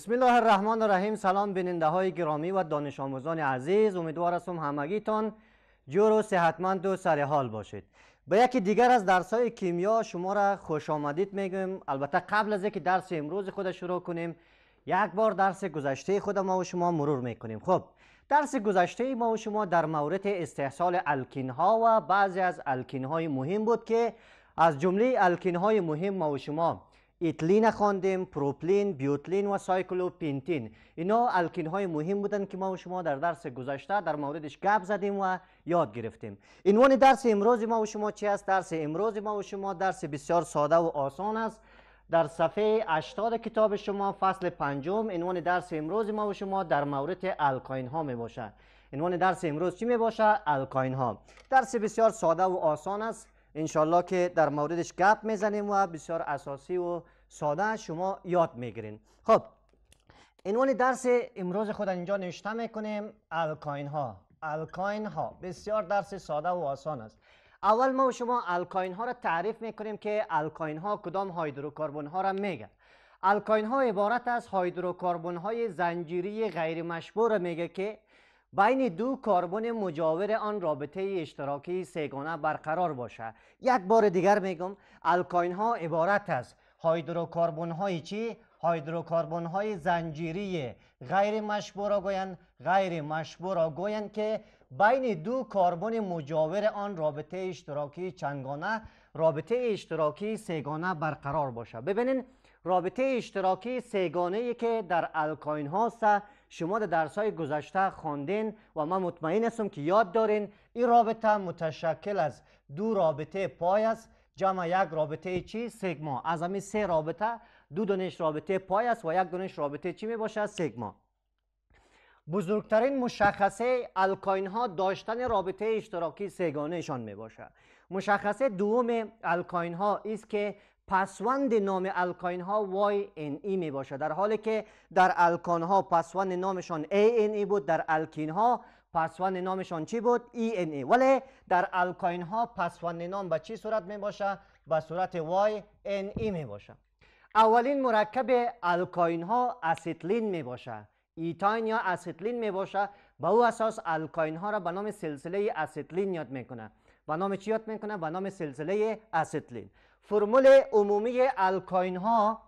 بسم الله الرحمن الرحیم سلام بیننده های گرامی و دانش آموزان عزیز امیدوار هستم همگیتان جور و صحتمند و حال باشید به یکی دیگر از درس های کیمیا شما را خوش آمدید میگم البته قبل از اینکه درس امروز خود شروع کنیم یک بار درس گذشته خود ما و شما مرور میکنیم خب درس گذشته ما و شما در مورد استحصال الکین ها و بعضی از الکین های مهم بود که از جمله الکین های مهم ما و شما ایتلین خواندیم پروپلین بیوتلین و سایکلوپینتین اینا الکین های مهم بودن که ما و شما در درس گذشته در موردش گپ زدیم و یاد گرفتیم عنوان درس امروز ما و شما چی است درس امروز ما و شما درس بسیار ساده و آسان است در صفحه 80 کتاب شما فصل پنجم عنوان درس امروز ما و شما در مورد الکاین ها می باشد عنوان درس امروز چی می باشد الکاین ها درس بسیار ساده و آسان است انشالله که در موردش گپ میزنیم و بسیار اساسی و ساده شما یاد میگیرین خب عنوان درس امروز خود اینجا نوشته میکنیم الکاین ها الکاین ها بسیار درس ساده و آسان است اول ما شما الکاین ها را تعریف میکنیم که الکاین ها کدام هایدروکاربون ها را میگه الکاین ها عبارت از هایدروکاربون های زنجیری غیر میگه که بین دو کربن مجاور آن رابطه اشتراکی سگانه برقرار باشه یک بار دیگر میگم الکاین ها عبارت از هایدروکاربن های چی هایدروکاربن های زنجیری غیر مشبو را غیر مشبو را گویند که بین دو کربن مجاور آن رابطه اشتراکی چنگانه رابطه اشتراکی سگانه برقرار باشه ببینید رابطه اشتراکی سگانه که در الکاین هاست شما در درس های گذشته خواندین و من مطمئن هستم که یاد دارین این رابطه متشکل از دو رابطه پای است جمع یک رابطه چی سیگما از همین سه رابطه دو دونش رابطه پای است و یک دونش رابطه چی می باشد سیگما بزرگترین مشخصه الکاین ها داشتن رابطه اشتراکی سگانه شان می مشخصه دوم الکاین ها است که پسوند نام الکاین ها ای می باشه در حالی که در الکان ها پسوند نامشان ای بود در الکین ها پسوند نامشان چی بود ای ولی در الکاین ها پسوند نام به چی صورت می باشد؟ به صورت ای می باشه اولین مرکب الکاین ها میباشه می باشد. ایتاین یا اسیتلین می باشد. به با او اساس الکاین ها را به نام سلسله اسیتلین یاد میکنه و نام چی یاد میکنم و نام سلسله استلین فرمول عمومی الکاین ها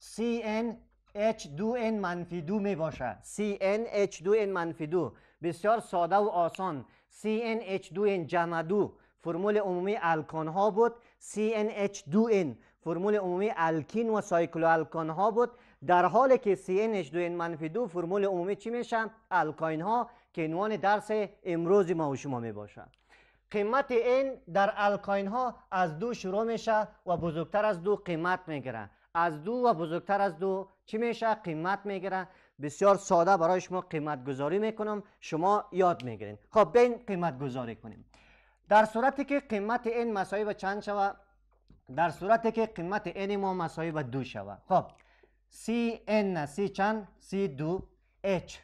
cnh 2 n منفی دو می باشد cnh 2 n منفی دو بسیار ساده و آسان cnh 2 n جمع دو فرمول عمومی الکان ها بود CNH2N فرمول عمومی الکین و سایکلو الکان ها بود در حالی که CNH2N منفی دو فرمول عمومی چی میشن؟ الکاین ها که عنوان درس امروز ما و شما می باشد قیمت این در الکاین ها از دو شروع میشه و بزرگتر از دو قیمت میگیره از دو و بزرگتر از دو چی میشه قیمت میگیره بسیار ساده برای شما قیمت گذاری میکنم شما یاد میگیرین خب بین قیمت گذاری کنیم در صورتی که قیمت این مساوی به چند شوه در صورتی که قیمت این ما مساوی به دو شوه خب سی این سی چند سی دو اچ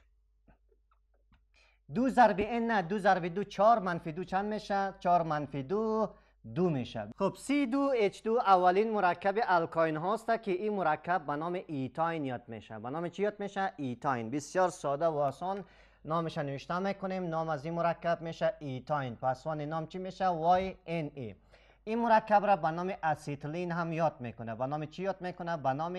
دو ضرب این نه دو ضرب دو چهار منفی دو چند میشه؟ چهار منفی دو دو میشه خب سی دو اچ دو اولین مرکب الکاین هاست که این مرکب به نام ایتاین یاد میشه به نام چی یاد میشه ایتاین بسیار ساده و آسان نامش نوشته میکنیم نام از این مرکب میشه ایتاین پس وان نام چی میشه وای این ای این مرکب را به نام اسیتلین هم یاد میکنه به نام چی یاد میکنه به نام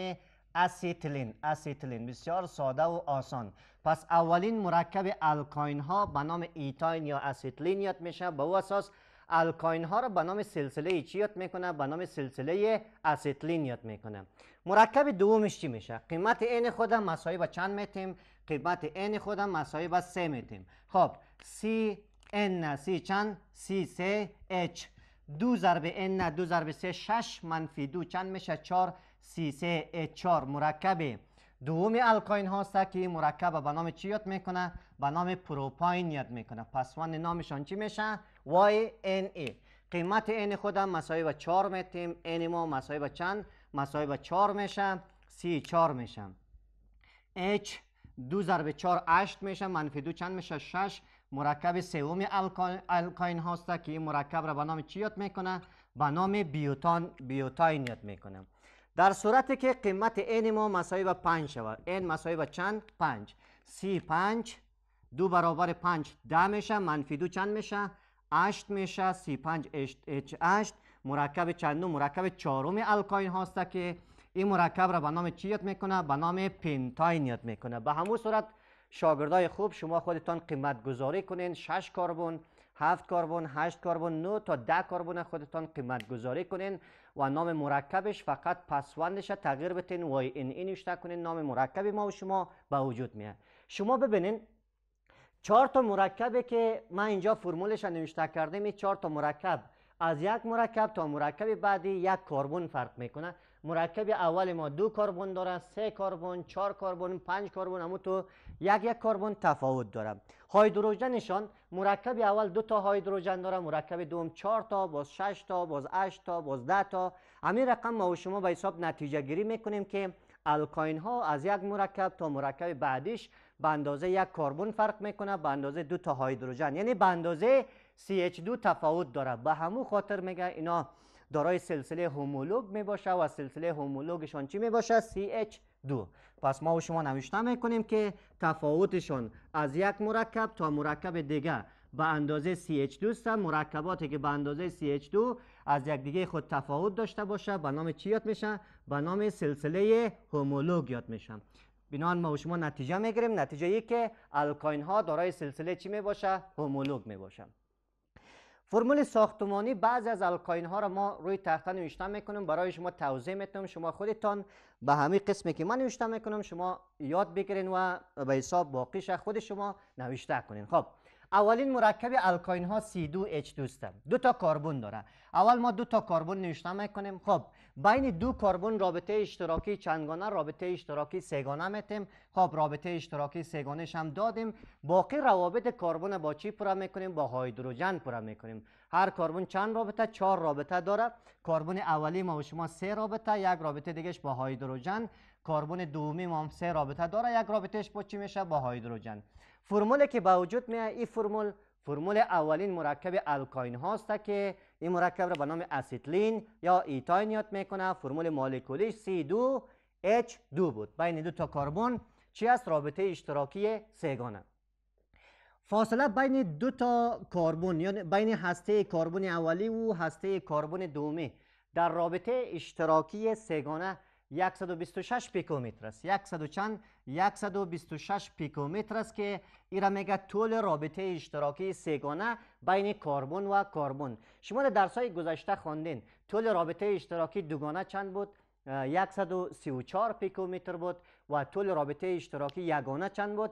اسیتلین اسیتلین بسیار ساده و آسان پس اولین مرکب الکاین ها به نام ایتاین یا اسیتلین یاد میشه به او اساس الکاین ها را به نام سلسله چی یاد میکنه به نام سلسله اسیتلین یاد میکنه مرکب دومش چی میشه قیمت این خودم مساوی با چند میتیم قیمت این خودم مساوی با 3 میتیم خب سی n سی چند سی سه h دو ضرب n دو ضرب سه شش منفی دو چند میشه چار C3H4 مرکب دوم الکاین هاست که این مرکب به نام چی یاد میکنه به نام پروپاین یاد میکنه پس وان نامشان چی میشه YNA قیمت n خودم مساوی 4 میتیم n ما مساوی با چند مساوی با 4 میشه c 4 میشه h دو ضرب 4 8 میشه منفی دو چند میشه 6 مرکب سوم الکاین هاست که این مرکب را به نام چی یاد میکنه به نام بیوتان بیوتاین یاد میکنه در صورتی که قیمت ان ما مساوی به 5 شود n مساوی به چند 5 سی 5 دو برابر 5 ده میشه منفی دو چند میشه 8 میشه 35 h 8 مرکب چندم مرکب چهارم الکاین هاست که این مرکب را به نام چیت میکنه به نام پنتاین یاد میکنه به همون صورت شاگردای خوب شما خودتان قیمت گذاری کنین 6 کربن هفت کربن، هشت کربن، نو تا ده کربن خودتان قیمت گذاری کنین و نام مرکبش فقط پسوندش تغییر بتین و این این کنین نام مرکب ما و شما به وجود میاد شما ببینین چهار تا مرکبی که من اینجا فرمولش نوشته کردم می چهار تا مرکب از یک مرکب تا مرکب بعدی یک کربن فرق میکنه مرکب اول ما دو کربن داره سه کربن چهار کربن پنج کربن اما تو یک یک کربن تفاوت داره هایدروژنشان مرکب اول دو تا هایدروژن داره مرکب دوم چهار تا باز شش تا باز هشت تا باز ده تا همین رقم ما و شما به حساب نتیجه گیری میکنیم که الکاین ها از یک مرکب تا مرکب بعدیش به اندازه یک کربن فرق میکنه به اندازه دو تا هایدروژن یعنی به اندازه CH2 تفاوت داره به همون خاطر میگه اینا دارای سلسله هومولوگ می باشه و سلسله هومولوگشان چی می باشه CH2 پس ما و شما نوشته می که تفاوتشان از یک مرکب تا مرکب دیگه به اندازه CH2 است. مرکباتی که به اندازه CH2 از دیگه خود تفاوت داشته باشه به نام چی یاد میشن به نام سلسله هومولوگ یاد میشن بینان ما و شما نتیجه میگیریم نتیجه ای که الکاین ها دارای سلسله چی میباشه هومولوگ میباشن فرمول ساختمانی بعض از الکاین ها را ما روی تخته نوشته میکنیم برای شما توضیح میتونم شما خودتان به همه قسمی که من نوشته میکنم شما یاد بگیرین و به حساب باقیش خود شما نوشته کنین خب اولین مرکب الکاین ها C2H2 است دو تا کربن داره اول ما دو تا کربن نوشته میکنیم خب بین دو کربن رابطه اشتراکی چندگانه رابطه اشتراکی سگانه میتیم خب رابطه اشتراکی سگانش هم دادیم باقی روابط کربن با چی پر میکنیم با هیدروژن پر میکنیم هر کربن چند رابطه چهار رابطه داره کربن اولی ما و شما سه رابطه یک رابطه دیگهش با هیدروژن کربن دومی ما هم سه رابطه داره یک رابطهش با چی میشه با هیدروژن فرمولی که به وجود میاد این فرمول فرمول اولین مرکب الکاین هاست که این مرکب را به نام اسیتلین یا ایتاین یاد میکنه فرمول مولکولیش C2H2 بود بین دو تا کربن چی است رابطه اشتراکی سگانه فاصله بین دو تا کربن یعنی بین هسته کربن اولی و هسته کربن دومی در رابطه اشتراکی سگانه 126 پیکومتر است 100 چند 126 پیکومتر است که ایرا میگه طول رابطه اشتراکی سگانه بین کربن و کربن شما در درس های گذشته خواندین طول رابطه اشتراکی دوگانه چند بود 134 پیکومتر بود و طول رابطه اشتراکی یگانه چند بود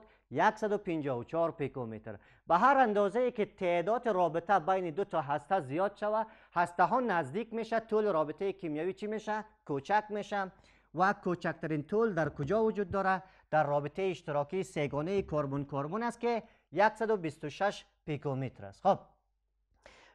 154 پیکومتر به هر اندازه ای که تعداد رابطه بین دو تا هسته زیاد شوه هسته ها نزدیک میشه طول رابطه کیمیایی چی میشه کوچک میشه و کوچکترین طول در کجا وجود داره در رابطه اشتراکی سگانه کربن کربن است که 126 پیکومتر است خب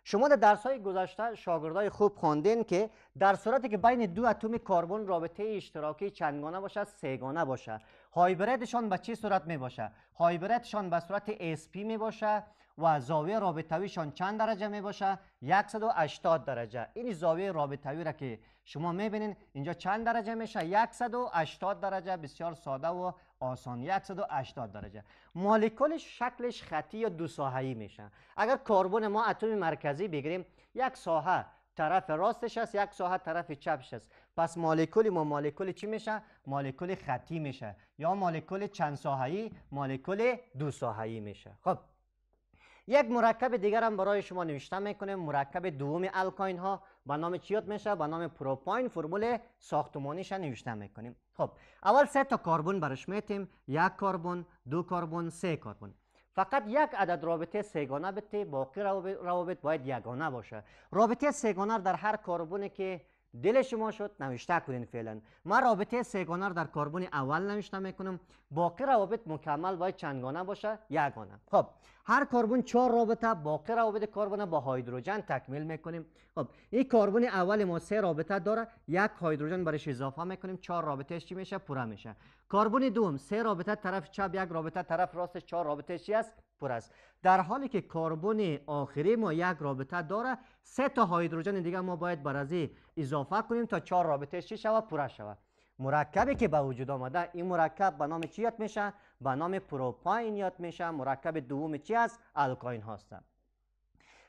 شما در درس های گذشته شاگردای خوب خواندین که در صورتی که بین دو اتم کربن رابطه اشتراکی چندگانه باشد سگانه باشه هایبریدشان به چه صورت می باشد؟ هایبریدشان به صورت SP می باشد و زاویه رابطویشان چند درجه می باشد؟ 180 درجه این زاویه رابطوی را که شما میبینین اینجا چند درجه میشه 180 درجه بسیار ساده و آسان 180 درجه مالیکول شکلش خطی یا دو ساحه‌ای میشه اگر کربن ما اتم مرکزی بگیریم یک ساحه طرف راستش است یک ساحه طرف چپش است پس مالیکول ما مالیکول چی میشه مالکول خطی میشه یا مولکول چند ساحه‌ای مولکول دو ساحه‌ای میشه خب یک مرکب دیگر هم برای شما نوشته میکنیم مرکب دوم الکاین ها به نام چی میشه با نام پروپاین فرمول ساختمانیش نوشته میکنیم خب اول سه تا کربن برش میتیم یک کربن دو کاربون، سه کاربون. فقط یک عدد رابطه سیگانه بته باقی روابط باید یگانه باشه رابطه سگانه در هر کربنی که دل شما شد نوشته کنین فعلا من رابطه سگانه رو در کاربن اول نوشته میکنم باقی روابط مکمل باید چندگانه باشه گانه. خب هر کربن چهار رابطه باقی روابط کربن با هیدروژن تکمیل میکنیم خب این کربن اول ما سه رابطه داره یک هیدروژن برش اضافه میکنیم چهار رابطه چی میشه پوره میشه کاربون دوم سه رابطه طرف چپ یک رابطه طرف راست چهار رابطه چی است پر است در حالی که کاربون آخری ما یک رابطه داره سه تا هیدروژن دیگه ما باید بر اضافه کنیم تا چهار رابطه چی شود پر شود مرکبی که به وجود آمده این مرکب به نام چی یاد میشه به نام پروپاین یاد میشه مرکب دوم چی است الکاین هستند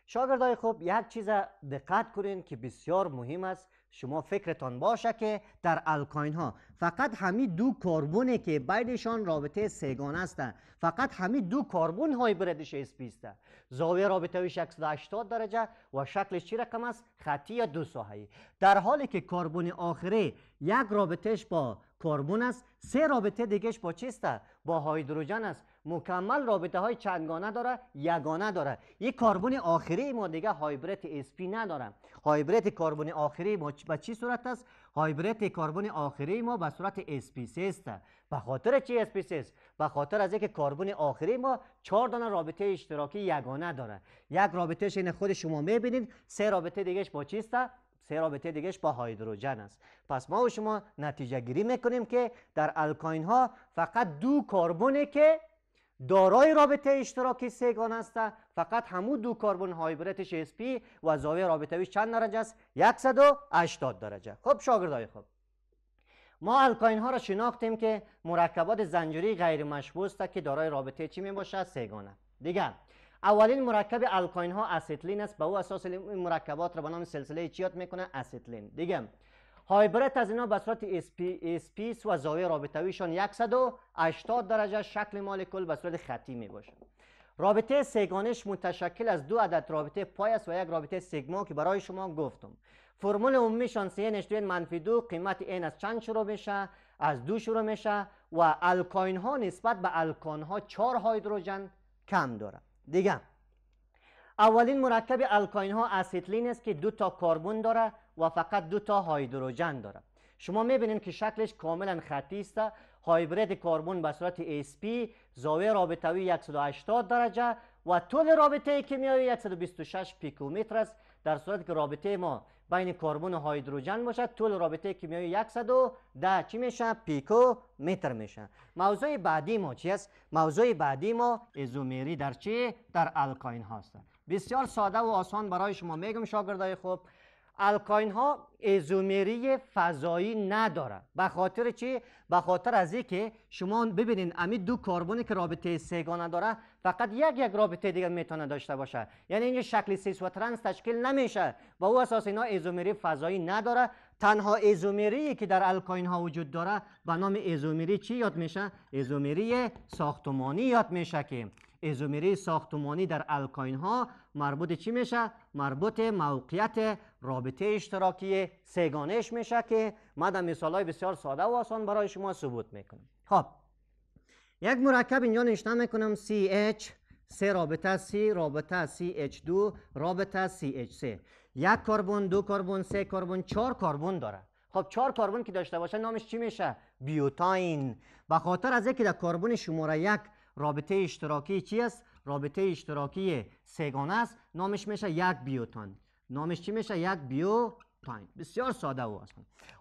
شاگردای خوب یک چیز دقت کنین که بسیار مهم است شما فکرتان باشه که در الکاین ها فقط همین دو کاربونه که بایدشان رابطه سگانه هستن فقط همین دو کربن های بردش اسپی است زاویه رابطه وی 180 درجه و شکلش چی رقم است خطی یا دو ساحه در حالی که کاربون آخره یک رابطهش با کربن است سه رابطه دیگهش با چیست با هیدروژن است مکمل رابطه های چندگانه داره یگانه داره یک کربن آخری ما دیگه اس اسپی نداره هایبرت کربن آخری ما به چی صورت است هایبرید کربن آخری ما به صورت اسپی است به خاطر چی اسپی است به خاطر از اینکه کربن آخری ما چهار دانه رابطه اشتراکی یگانه داره یک رابطهش این خود شما میبینید سه رابطه دیگهش با چیسته سه رابطه دیگهش با هیدروژن است پس ما و شما نتیجه گیری میکنیم که در الکاین ها فقط دو کاربونه که دارای رابطه اشتراکی سگان است فقط همون دو کاربون هایبریدش SP و زاویه ویش چند درجه است 180 درجه خب شاگردای خوب ما الکاین ها را شناختیم که مرکبات زنجیری غیر مشبوسته که دارای رابطه چی می باشد سگانه دیگر اولین مرکب الکاین ها استیلین است به او اساس این مرکبات را به نام سلسله چی میکنه استیلین دیگه هایبرت از اینا به صورت اسپیس و زاویه رابطویشان 180 درجه شکل مولکول به صورت خطی می رابطه سیگانش متشکل از دو عدد رابطه پای است و یک رابطه سیگما که برای شما گفتم فرمول عمومیشان سین اچ منفی دو قیمت این از چند شروع میشه از دو شروع میشه و الکاین ها نسبت به الکان ها 4 کم داره دیگه اولین مرکب الکاین ها اسیتلین است که دو تا کربن داره و فقط دو تا هیدروژن داره شما میبینید که شکلش کاملا خطی است هایبرید کربن به صورت SP زاویه رابطوی 180 درجه و طول رابطه میای 126 پیکومتر است در صورت که رابطه ما بین کربن و هیدروژن باشد طول رابطه کیمیایی 110 چی میشه پیکو متر میشه موضوع بعدی ما چی است موضوع بعدی ما ازومیری در چی در الکاین هاست بسیار ساده و آسان برای شما میگم شاگردای خوب الکاین ها ایزومری فضایی نداره به خاطر چی به خاطر از اینکه شما ببینین امی دو کربنی که رابطه سیگانه داره فقط یک یک رابطه دیگه میتونه داشته باشه یعنی اینجا شکل سیس و ترنس تشکیل نمیشه و او اساس اینا ایزومری فضایی نداره تنها ایزومری که در الکاین ها وجود داره به نام ایزومری چی یاد میشه ایزومری ساختمانی یاد میشه که ازومری ساختمانی در الکاین ها مربوط چی میشه؟ مربوط موقعیت رابطه اشتراکی سگانش میشه که من در مثال های بسیار ساده و آسان برای شما ثبوت میکنم خب یک مرکب اینجا نشته میکنم CH سه رابطه C رابطه CH2 رابطه CH3 یک کربن دو کربن سه کربن چهار کربن داره خب چهار کربن که داشته باشه نامش چی میشه بیوتاین به خاطر از اینکه در کربن شماره یک رابطه اشتراکی چی است رابطه اشتراکی سگانه است نامش میشه یک بیوتان نامش چی میشه یک تاین. بسیار ساده و حال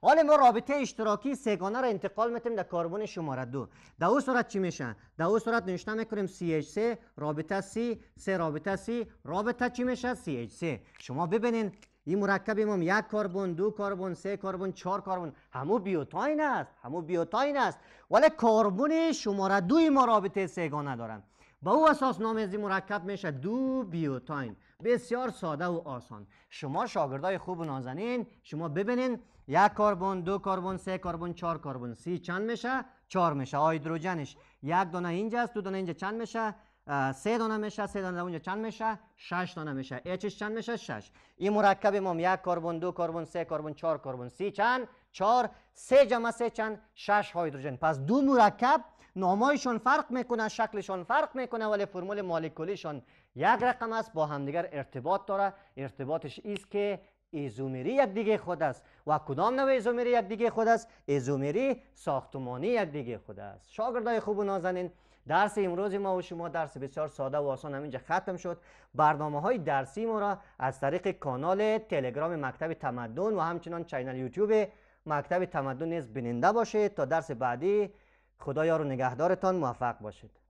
حالا ما رابطه اشتراکی سگانه را انتقال میتیم در کربن شماره دو در او صورت چی میشه در او صورت نشته میکنیم CH3 رابطه C سه رابطه C رابطه چی میشه CH3 شما ببینید این مرکب یک کربن دو کربن سه کربن چهار کربن همو بیوتاین است همو بیوتاین است ولی کاربن شماره دوی ما رابطه سگانه دارن به او اساس نام از مرکب میشه دو بیوتاین بسیار ساده و آسان شما شاگردای خوب و نازنین شما ببینین یک کربن دو کربن سه کربن چهار کربن سی چند میشه چهار میشه هیدروژنش یک دونه اینجا است دو دونه اینجا چند میشه سه دانه میشه سه دانه اونجا چند میشه شش دانه میشه اچش چند میشه شش این مرکب ما یک کربن دو کربن سه کربن چهار کربن سی چند چهار سه جمع سه چند شش هیدروژن پس دو مرکب نامایشون فرق میکنه شکلشون فرق میکنه ولی فرمول مولکولیشون یک رقم است با همدیگر ارتباط داره ارتباطش ایست که ایزومری یک دیگه خود است و کدام نوع ایزومری یک دیگه خود است ایزومری ساختمانی یک دیگه خود است شاگردای خوب و نازنین درس امروز ما و شما درس بسیار ساده و آسان همینجا ختم شد برنامه های درسی ما را از طریق کانال تلگرام مکتب تمدن و همچنان چینل یوتیوب مکتب تمدن نیز بیننده باشید تا درس بعدی خدایا رو نگهدارتان موفق باشید